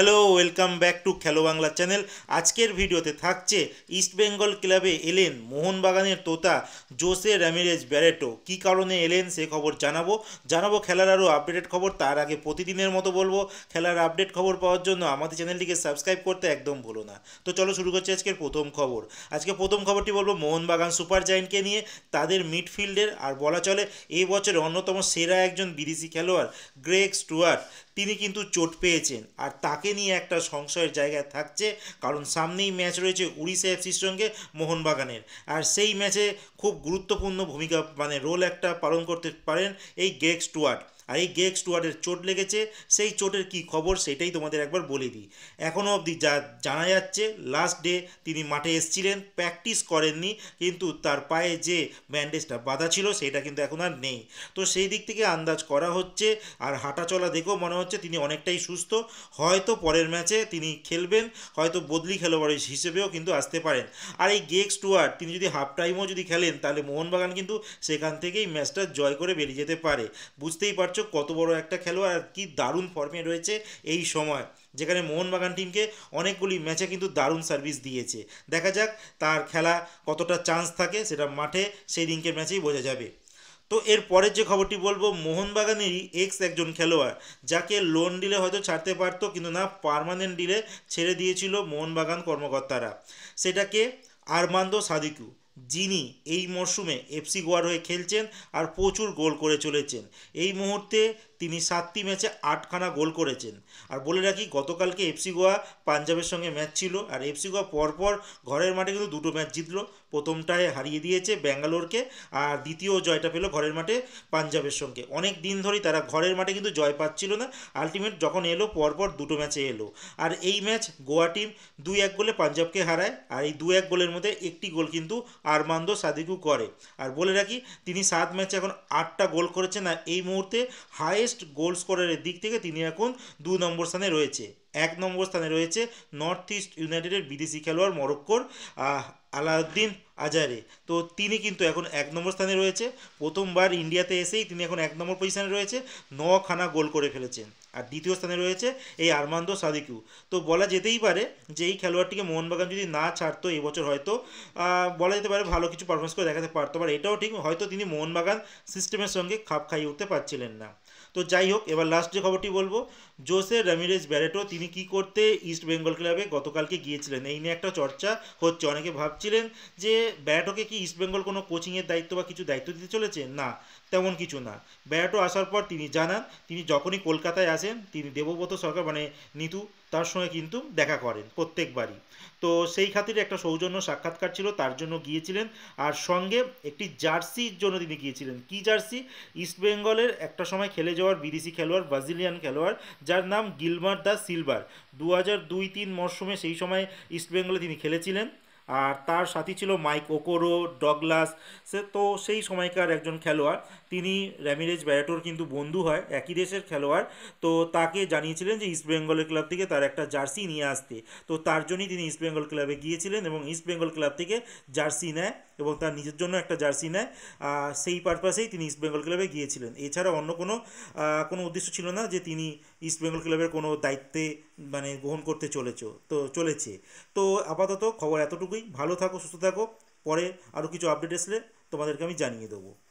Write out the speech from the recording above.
hello welcome back to খেলো Bangla channel আজকের ভিডিওতে থাকছে ইস্টবেঙ্গল ক্লাবে এলেন মোহনবাগানের তোতা জোসে র্যামিরেজ ব্যারেটো কি কারণে এলেন সে খবর জানাবো জানাবো খেলার আরও আপডেটেড খবর তার আগে প্রতিদিনের মতো বলবো খেলার আপডেট খবর পাওয়ার জন্য আমাদের চ্যানেলটিকে সাবস্ক্রাইব করতে একদম ভুলো না তো চলো শুরু করছি আজকের প্রথম খবর আজকে প্রথম খবরটি বলবো মোহনবাগান সুপার জায়েন্টকে নিয়ে তাদের মিডফিল্ডের আর বলা চলে এই বছরের অন্যতম সেরা একজন বিদেশি খেলোয়াড় গ্রেগ স্টুয়ার্ট তিনি কিন্তু চোট পেয়েছেন আর তাকে নিয়ে একটা সংশয়ের জায়গায় থাকছে কারণ সামনেই ম্যাচ রয়েছে উড়িষ্যা এফসির সঙ্গে মোহনবাগানের আর সেই ম্যাচে খুব গুরুত্বপূর্ণ ভূমিকা মানে রোল একটা পালন করতে পারেন এই গ্রেগ স্টুয়ার্ট আর এই গেক স্টুয়ার্ডের চোট লেগেছে সেই চোটের কি খবর সেটাই তোমাদের একবার বলে দিই এখনও অবধি যা জানা যাচ্ছে লাস্ট ডে তিনি মাঠে এসছিলেন প্র্যাকটিস করেননি কিন্তু তার পায়ে যে ব্যান্ডেজটা বাঁধা ছিল সেটা কিন্তু এখন আর নেই তো সেই দিক থেকে আন্দাজ করা হচ্ছে আর হাঁটা চলা দেখেও মনে হচ্ছে তিনি অনেকটাই সুস্থ হয়তো পরের ম্যাচে তিনি খেলবেন হয়তো বদলি খেলোয়াড় হিসেবেও কিন্তু আসতে পারেন আর এই গেক স্টুয়ার্ড তিনি যদি হাফ টাইমও যদি খেলেন তাহলে মোহনবাগান কিন্তু সেখান থেকেই ম্যাচটা জয় করে বেরিয়ে যেতে পারে বুঝতেই পারছো পারছো কত বড় একটা খেলোয়াড় আর কি দারুণ ফর্মে রয়েছে এই সময় যেখানে মোহনবাগান টিমকে অনেকগুলি ম্যাচে কিন্তু দারুণ সার্ভিস দিয়েছে দেখা যাক তার খেলা কতটা চান্স থাকে সেটা মাঠে সেই দিনকের ম্যাচেই বোঝা যাবে তো এর পরের যে খবরটি বলবো মোহনবাগানেরই এক্স একজন খেলোয়াড় যাকে লোন ডিলে হয়তো ছাড়তে পারতো কিন্তু না পারমানেন্ট ডিলে ছেড়ে দিয়েছিল মোহনবাগান কর্মকর্তারা সেটাকে আরমান্দ সাদিকু যিনি এই মরশুমে এফসি গোয়ার হয়ে খেলছেন আর প্রচুর গোল করে চলেছেন এই মুহূর্তে তিনি সাতটি ম্যাচে আটখানা গোল করেছেন আর বলে রাখি গতকালকে এফসি গোয়া পাঞ্জাবের সঙ্গে ম্যাচ ছিল আর এফসি গোয়া পরপর ঘরের মাঠে কিন্তু দুটো ম্যাচ জিতলো প্রথমটায় হারিয়ে দিয়েছে ব্যাঙ্গালোরকে আর দ্বিতীয় জয়টা পেলো ঘরের মাঠে পাঞ্জাবের সঙ্গে অনেক দিন ধরেই তারা ঘরের মাঠে কিন্তু জয় পাচ্ছিল না আলটিমেট যখন এলো পরপর দুটো ম্যাচে এলো আর এই ম্যাচ গোয়া টিম দুই এক গোলে পাঞ্জাবকে হারায় আর এই দু এক গোলের মধ্যে একটি গোল কিন্তু আরমান্দ সাদিকু করে আর বলে রাখি তিনি সাত ম্যাচে এখন আটটা গোল করেছেন আর এই মুহূর্তে হায়েস্ট হাইয়েস্ট গোল স্কোরারের দিক থেকে তিনি এখন দু নম্বর স্থানে রয়েছে এক নম্বর স্থানে রয়েছে নর্থ ইস্ট ইউনাইটেডের বিদেশি খেলোয়াড় মরক্কোর আলাউদ্দিন আজারে তো তিনি কিন্তু এখন এক নম্বর স্থানে রয়েছে প্রথমবার ইন্ডিয়াতে এসেই তিনি এখন এক নম্বর পজিশানে রয়েছে নখানা গোল করে ফেলেছেন আর দ্বিতীয় স্থানে রয়েছে এই আরমান্দ সাদিকু তো বলা যেতেই পারে যে এই খেলোয়াড়টিকে মোহনবাগান যদি না ছাড়তো এবছর হয়তো বলা যেতে পারে ভালো কিছু পারফরমেন্স করে দেখাতে পারতো বা এটাও ঠিক হয়তো তিনি মোহনবাগান সিস্টেমের সঙ্গে খাপ খাইয়ে উঠতে পারছিলেন না তো যাই হোক এবার লাস্ট যে খবরটি বলবো জোসে রামিরেজ ব্যারেটো তিনি তিনি কি করতে ইস্ট বেঙ্গল ক্লাবে গতকালকে গিয়েছিলেন এই নিয়ে একটা চর্চা হচ্ছে অনেকে ভাবছিলেন যে ব্যাটকে কি ইস্ট বেঙ্গল কোনো কোচিংয়ের দায়িত্ব বা কিছু দায়িত্ব দিতে চলেছে না তেমন কিছু না বেড়াটো আসার পর তিনি জানান তিনি যখনই কলকাতায় আসেন তিনি দেবব্রত সরকার মানে নিতু তার সঙ্গে কিন্তু দেখা করেন প্রত্যেকবারই তো সেই খাতিরে একটা সৌজন্য সাক্ষাৎকার ছিল তার জন্য গিয়েছিলেন আর সঙ্গে একটি জার্সির জন্য তিনি গিয়েছিলেন কি জার্সি ইস্টবেঙ্গলের একটা সময় খেলে যাওয়ার বিদেশি খেলোয়াড় ব্রাজিলিয়ান খেলোয়াড় যার নাম গিলমার দা সিলভার দু হাজার দুই তিন মরশুমে সেই সময় ইস্টবেঙ্গলে তিনি খেলেছিলেন আর তার সাথী ছিল মাইক ওকোরো ডগলাস সে তো সেই সময়কার একজন খেলোয়াড় তিনি র্যামিরেজ ব্যারেটোর কিন্তু বন্ধু হয় একই দেশের খেলোয়াড় তো তাকে জানিয়েছিলেন যে ইস্ট বেঙ্গলের ক্লাব থেকে তার একটা জার্সি নিয়ে আসতে তো তার জন্যই তিনি ইস্ট বেঙ্গল ক্লাবে গিয়েছিলেন এবং ইস্ট বেঙ্গল ক্লাব থেকে জার্সি নেয় এবং তার নিজের জন্য একটা জার্সি নেয় সেই পারপাসেই তিনি ইস্ট বেঙ্গল ক্লাবে গিয়েছিলেন এছাড়া অন্য কোনো কোনো উদ্দেশ্য ছিল না যে তিনি ইস্ট বেঙ্গল ক্লাবের কোনো দায়িত্বে মানে গ্রহণ করতে চলেছ তো চলেছে তো আপাতত খবর এতটুকুই ভালো থাকো সুস্থ থাকো পরে আরও কিছু আপডেট আসলে তোমাদেরকে আমি জানিয়ে দেবো